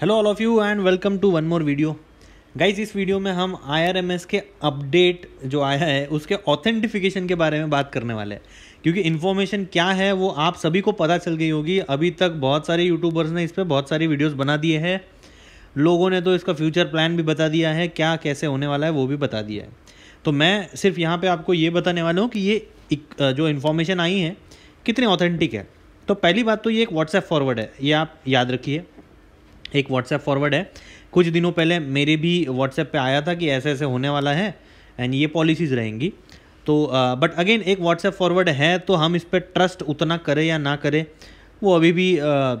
hello all of you and welcome to one more video guys इस वीडियो में हम आईआरएमएस के अपडेट जो आया है उसके ऑथेंटिफिकेशन के बारे में बात करने वाले हैं क्योंकि इन्फॉर्मेशन क्या है वो आप सभी को पता चल गई होगी अभी तक बहुत सारे यूट्यूबर्स ने इस पर बहुत सारी वीडियोस बना दिए हैं लोगों ने तो इसका फ्यूचर प्लान भी बता दिया है क्या कैसे होने वाला है वो भी बता दिया है तो मैं सिर्फ यहाँ पर आपको ये बताने वाला हूँ कि ये जो इन्फॉर्मेशन आई है कितनी ऑथेंटिक है तो पहली बात तो ये एक व्हाट्सएप फॉरवर्ड है ये आप याद रखिए एक व्हाट्सएप फॉरवर्ड है कुछ दिनों पहले मेरे भी व्हाट्सएप पे आया था कि ऐसे ऐसे होने वाला है एंड ये पॉलिसीज़ रहेंगी तो बट uh, अगेन एक व्हाट्सएप फॉरवर्ड है तो हम इस पर ट्रस्ट उतना करें या ना करें वो अभी भी uh,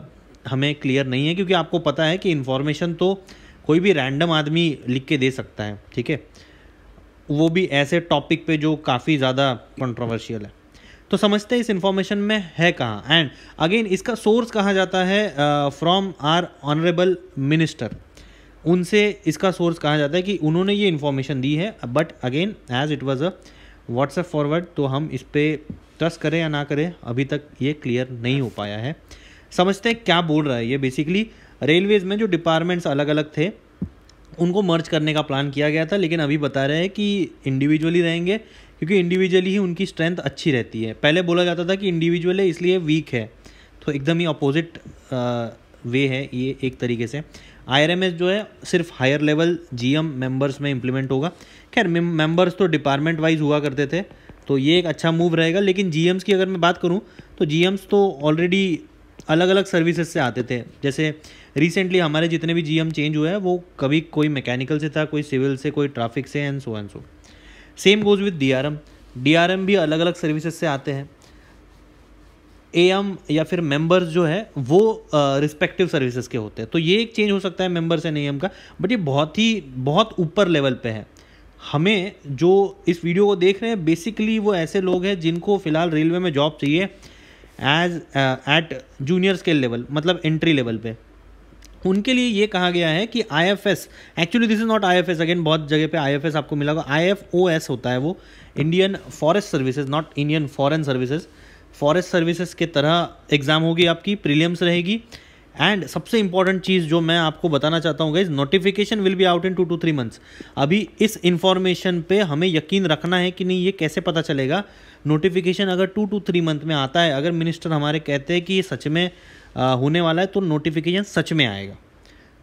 हमें क्लियर नहीं है क्योंकि आपको पता है कि इन्फॉर्मेशन तो कोई भी रैंडम आदमी लिख के दे सकता है ठीक है वो भी ऐसे टॉपिक पे जो काफ़ी ज़्यादा कंट्रोवर्शियल है तो समझते हैं इस इंफॉर्मेशन में है कहाँ एंड अगेन इसका सोर्स कहा जाता है फ्रॉम आर ऑनरेबल मिनिस्टर उनसे इसका सोर्स कहा जाता है कि उन्होंने ये इन्फॉर्मेशन दी है but again as it was a WhatsApp forward तो हम इस पर ट्रस्ट करें या ना करें अभी तक ये क्लियर नहीं हो पाया है समझते हैं क्या बोल रहा है ये बेसिकली रेलवेज़ में जो डिपार्टमेंट्स अलग अलग थे उनको मर्ज करने का प्लान किया गया था लेकिन अभी बता रहे हैं कि इंडिविजुअली रहेंगे क्योंकि इंडिविजुअली ही उनकी स्ट्रेंथ अच्छी रहती है पहले बोला जाता था कि इंडिविजुअल है इसलिए वीक है तो एकदम ही अपोजिट वे है ये एक तरीके से आई जो है सिर्फ higher level G M members में इम्प्लीमेंट होगा खैर मेम्बर्स तो डिपार्टमेंट वाइज हुआ करते थे तो ये एक अच्छा मूव रहेगा लेकिन जी की अगर मैं बात करूँ तो जी तो ऑलरेडी अलग अलग सर्विसेज से आते थे जैसे रिसेंटली हमारे जितने भी जीएम चेंज हुए हैं वो कभी कोई मैकेनिकल से था कोई सिविल से कोई ट्रैफिक से and so and so same goes with DRM DRM भी अलग अलग सर्विसेज से आते हैं एएम या फिर मेंबर्स जो है वो रिस्पेक्टिव uh, सर्विसेज के होते हैं तो ये एक चेंज हो सकता है मेंबर्स एंड एएम का बट ये बहुत ही बहुत ऊपर लेवल पे है हमें जो इस वीडियो को देख रहे हैं बेसिकली वो ऐसे लोग हैं जिनको फ़िलहाल रेलवे में जॉब चाहिए as at junior scale level मतलब एंट्री लेवल पे उनके लिए ये कहा गया है कि I F S actually this is not I F S again बहुत जगह पे आई एफ एस आपको मिला होगा आई एफ ओ एस होता है वो Indian forest services not Indian foreign services forest services के तरह एग्ज़ाम होगी आपकी प्रीलियम्स रहेगी एंड सबसे इंपॉर्टेंट चीज़ जो मैं आपको बताना चाहता हूँ guys notification will be out in two to three months अभी इस इन्फॉर्मेशन पे हमें यकीन रखना है कि नहीं ये कैसे पता चलेगा नोटिफिकेशन अगर टू टू थ्री मंथ में आता है अगर मिनिस्टर हमारे कहते हैं कि ये सच में आ, होने वाला है तो नोटिफिकेशन सच में आएगा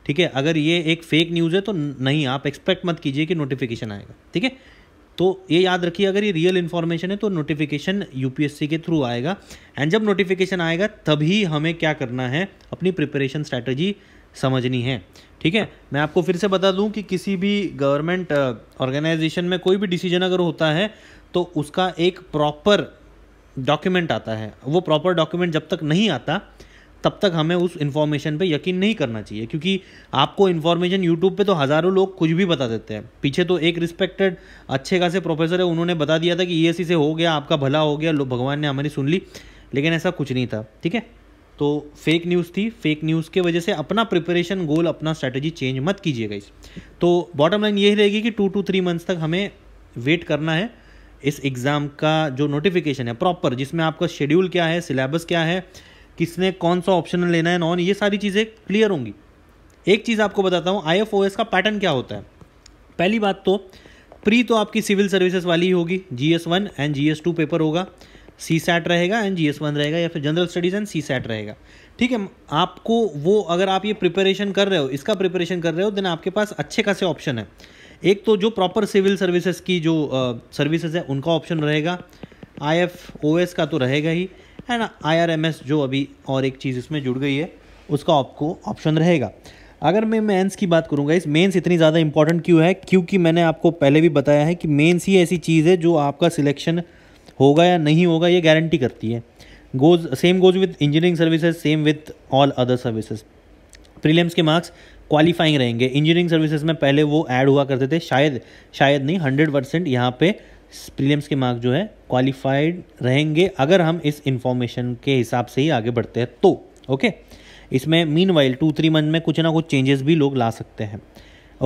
ठीक है अगर ये एक फेक न्यूज़ है तो नहीं आप एक्सपेक्ट मत कीजिए कि नोटिफिकेशन आएगा ठीक है तो ये याद रखिए अगर ये रियल इन्फॉर्मेशन है तो नोटिफिकेशन यूपीएससी के थ्रू आएगा एंड जब नोटिफिकेशन आएगा तभी हमें क्या करना है अपनी प्रिपरेशन स्ट्रैटेजी समझनी है ठीक है मैं आपको फिर से बता दूं कि किसी भी गवर्नमेंट ऑर्गेनाइजेशन में कोई भी डिसीजन अगर होता है तो उसका एक प्रॉपर डॉक्यूमेंट आता है वो प्रॉपर डॉक्यूमेंट जब तक नहीं आता तब तक हमें उस इन्फॉर्मेशन पे यकीन नहीं करना चाहिए क्योंकि आपको इन्फॉर्मेशन यूट्यूब पे तो हज़ारों लोग कुछ भी बता देते हैं पीछे तो एक रिस्पेक्टेड अच्छे खासे प्रोफेसर है उन्होंने बता दिया था कि ई e से हो गया आपका भला हो गया भगवान ने हमारी सुन ली लेकिन ऐसा कुछ नहीं था ठीक है तो फेक न्यूज़ थी फेक न्यूज़ के वजह से अपना प्रिपरेशन गोल अपना स्ट्रैटेजी चेंज मत कीजिएगा इस तो बॉटम लाइन यही रहेगी कि टू टू थ्री मंथ्स तक हमें वेट करना है इस एग्ज़ाम का जो नोटिफिकेशन है प्रॉपर जिसमें आपका शेड्यूल क्या है सिलेबस क्या है किसने कौन सा ऑप्शनल लेना है नॉन ये सारी चीज़ें क्लियर होंगी एक चीज़ आपको बताता हूँ आई का पैटर्न क्या होता है पहली बात तो प्री तो आपकी सिविल सर्विसेज वाली ही होगी G S one and G S two paper होगा सी सैट रहेगा एंड जी एस वन रहेगा या फिर general studies and CSAT रहेगा ठीक है आपको वो अगर आप ये प्रिपरेशन कर रहे हो इसका प्रिपरेशन कर रहे हो देन आपके पास अच्छे खासे ऑप्शन है एक तो जो प्रॉपर सिविल सर्विसेज की जो सर्विसेज है उनका ऑप्शन रहेगा आई एफ ओ एस का तो रहेगा ही है ना आई जो अभी और एक चीज़ इसमें जुड़ गई है उसका आपको ऑप्शन रहेगा अगर मैं मेंस की बात करूंगा इस मेंस इतनी ज़्यादा इंपॉर्टेंट क्यों है क्योंकि मैंने आपको पहले भी बताया है कि मेंस ही ऐसी चीज़ है जो आपका सिलेक्शन होगा या नहीं होगा ये गारंटी करती है goes same goes with engineering services same with all other services prelims के मार्क्स क्वालिफाइंग रहेंगे इंजीनियरिंग सर्विसेज में पहले वो ऐड हुआ करते थे शायद शायद नहीं हंड्रेड परसेंट यहाँ पर प्रीलिम्स के मार्क जो है क्वालिफाइड रहेंगे अगर हम इस इंफॉर्मेशन के हिसाब से ही आगे बढ़ते हैं तो ओके इसमें meanwhile two three month में कुछ ना कुछ चेंजेस भी लोग ला सकते हैं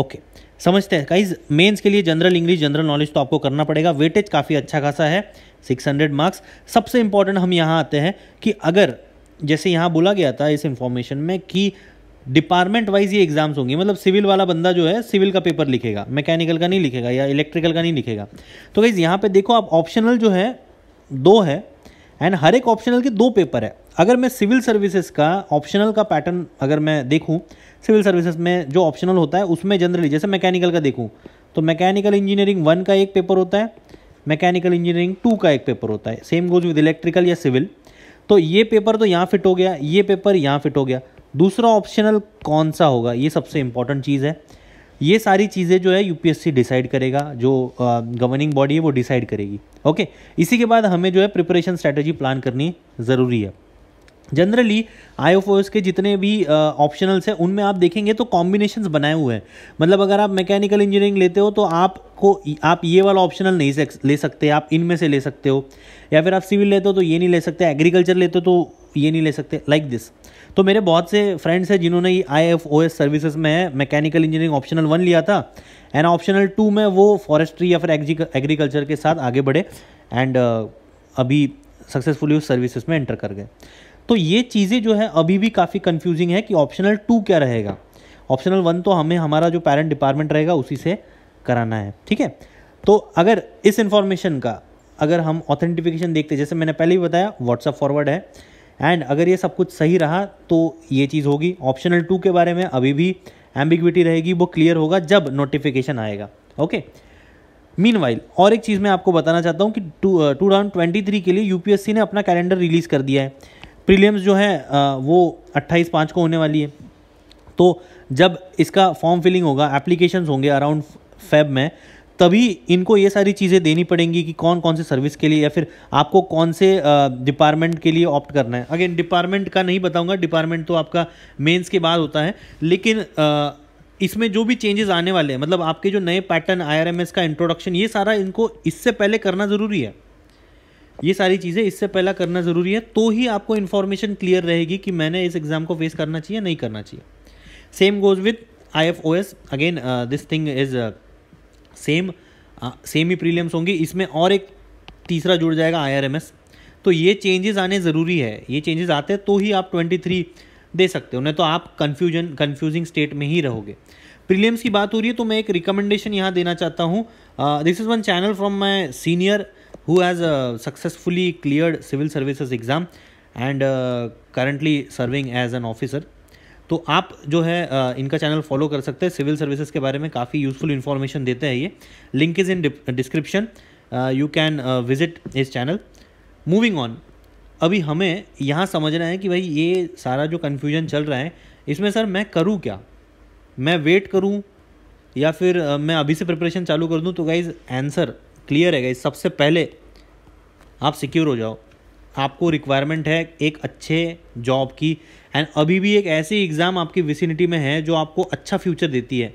ओके समझते हैं काइज मेंस के लिए जनरल इंग्लिश जनरल नॉलेज तो आपको करना पड़ेगा वेटेज काफ़ी अच्छा खासा है 600 मार्क्स सबसे इंपॉर्टेंट हम यहाँ आते हैं कि अगर जैसे यहाँ बोला गया था इस इन्फॉर्मेशन में कि डिपार्टमेंट वाइज ये एग्जाम्स होंगे मतलब सिविल वाला बंदा जो है सिविल का पेपर लिखेगा मैकेनिकल का नहीं लिखेगा या इलेक्ट्रिकल का नहीं लिखेगा तो गाइज़ यहाँ पे देखो आप ऑप्शनल जो है दो है एंड हर एक ऑप्शनल के दो पेपर है अगर मैं सिविल सर्विसेज का ऑप्शनल का पैटर्न अगर मैं देखूँ सिविल सर्विसेज में जो ऑप्शनल होता है उसमें जनरली जैसे मैकेनिकल का देखूँ तो मैकेनिकल इंजीनियरिंग वन का एक पेपर होता है मैकेनिकल इंजीनियरिंग टू का एक पेपर होता है सेम गोज विद इलेक्ट्रिकल या सिविल तो ये पेपर तो यहाँ फिट हो गया ये पेपर यहाँ फिट हो गया दूसरा ऑप्शनल कौन सा होगा ये सबसे इम्पॉर्टेंट चीज़ है ये सारी चीज़ें जो है यूपीएससी डिसाइड करेगा जो गवर्निंग बॉडी है वो डिसाइड करेगी ओके इसी के बाद हमें जो है प्रिपरेशन स्ट्रैटेजी प्लान करनी ज़रूरी है जनरली आई ओ के जितने भी ऑप्शनल्स हैं उनमें आप देखेंगे तो कॉम्बिनेशन बनाए हुए हैं मतलब अगर आप मैकेनिकल इंजीनियरिंग लेते हो तो आपको आप ये वाला ऑप्शनल नहीं ले सकते आप इनमें से ले सकते हो या फिर आप सिविल लेते हो तो ये नहीं ले सकते एग्रीकल्चर लेते हो तो ये नहीं ले सकते लाइक दिस तो मेरे बहुत से फ्रेंड्स हैं जिन्होंने ये I F O S services में है मैकेनिकल इंजीनियरिंग ऑप्शनल वन लिया था एंड ऑप्शनल टू में वो फॉरेस्ट्री या फिर एग्रीकल्चर के साथ आगे बढ़े एंड uh, अभी सक्सेसफुली उस सर्विसेज में एंटर कर गए तो ये चीज़ें जो है अभी भी काफ़ी कन्फ्यूजिंग है कि ऑप्शनल टू क्या रहेगा ऑप्शनल वन तो हमें हमारा जो पेरेंट डिपार्टमेंट रहेगा उसी से कराना है ठीक है तो अगर इस इन्फॉर्मेशन का अगर हम ऑथेंटिफिकेशन देखते जैसे मैंने पहले ही बताया व्हाट्सअप फॉरवर्ड है एंड अगर ये सब कुछ सही रहा तो ये चीज़ होगी ऑप्शनल टू के बारे में अभी भी एम्बिग्विटी रहेगी वो क्लियर होगा जब नोटिफिकेशन आएगा ओके मीन वाइल और एक चीज़ मैं आपको बताना चाहता हूँ कि two two thousand twenty three के लिए यूपीएससी ने अपना कैलेंडर रिलीज़ कर दिया है प्रीलियम्स जो है uh, वो अट्ठाईस पाँच को होने वाली है तो जब इसका फॉर्म फिलिंग होगा एप्लीकेशंस होंगे अराउंड फेब में तभी इनको ये सारी चीज़ें देनी पड़ेंगी कि कौन कौन से सर्विस के लिए या फिर आपको कौन से डिपार्टमेंट के लिए ऑप्ट करना है अगेन डिपार्टमेंट का नहीं बताऊंगा डिपार्टमेंट तो आपका मेंस के बाद होता है लेकिन आ, इसमें जो भी चेंजेस आने वाले हैं मतलब आपके जो नए पैटर्न आई का इंट्रोडक्शन ये सारा इनको इससे पहले करना ज़रूरी है ये सारी चीज़ें इससे पहला करना ज़रूरी है तो ही आपको इन्फॉर्मेशन क्लियर रहेगी कि मैंने इस एग्ज़ाम को फेस करना चाहिए नहीं करना चाहिए same goes with I F O S again this thing is same semi prelims होंगी इसमें और एक तीसरा जुड़ जाएगा आईआरएमएस तो ये चेंजेस आने ज़रूरी है ये चेंजेस आते हैं तो ही आप ट्वेंटी थ्री दे सकते हो नहीं तो आप कन्फ्यूजन कन्फ्यूजिंग स्टेट में ही रहोगे प्रीलियम्स की बात हो रही है तो मैं एक रिकमेंडेशन यहाँ देना चाहता हूँ this is one channel from my senior who has successfully clear civil services exam and currently serving as an officer तो आप जो है इनका चैनल फॉलो कर सकते हैं सिविल सर्विसेज के बारे में काफ़ी यूजफुल इन्फॉर्मेशन देते हैं ये link is in description you can visit इस चैनल मूविंग ऑन अभी हमें यहाँ समझना है कि भाई ये सारा जो कन्फ्यूजन चल रहा है इसमें सर मैं करूँ क्या मैं वेट करूँ या फिर मैं अभी से प्रिपरेशन चालू कर दूँ तो गाइज़ आंसर क्लियर है गाइज सबसे पहले आप सिक्योर हो जाओ आपको रिक्वायरमेंट है एक अच्छे जॉब की एंड अभी भी एक ऐसी एग्ज़ाम आपकी विसिनिटी में है जो आपको अच्छा फ्यूचर देती है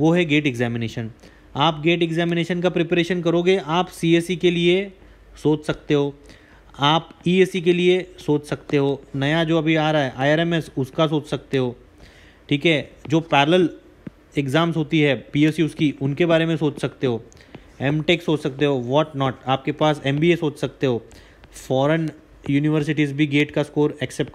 वो है गेट एग्जामिनेशन आप गेट एग्जामिनेशन का प्रिपरेशन करोगे आप सी e के लिए सोच सकते हो आप ई e e के लिए सोच सकते हो नया जो अभी आ रहा है आई उसका सोच सकते हो ठीक है जो पैरल एग्ज़ाम्स होती है पी उसकी उनके बारे में सोच सकते हो एम सोच सकते हो वॉट नॉट आपके पास एम सोच सकते हो फॉरेन यूनिवर्सिटीज़ भी गेट का स्कोर एक्सेप्ट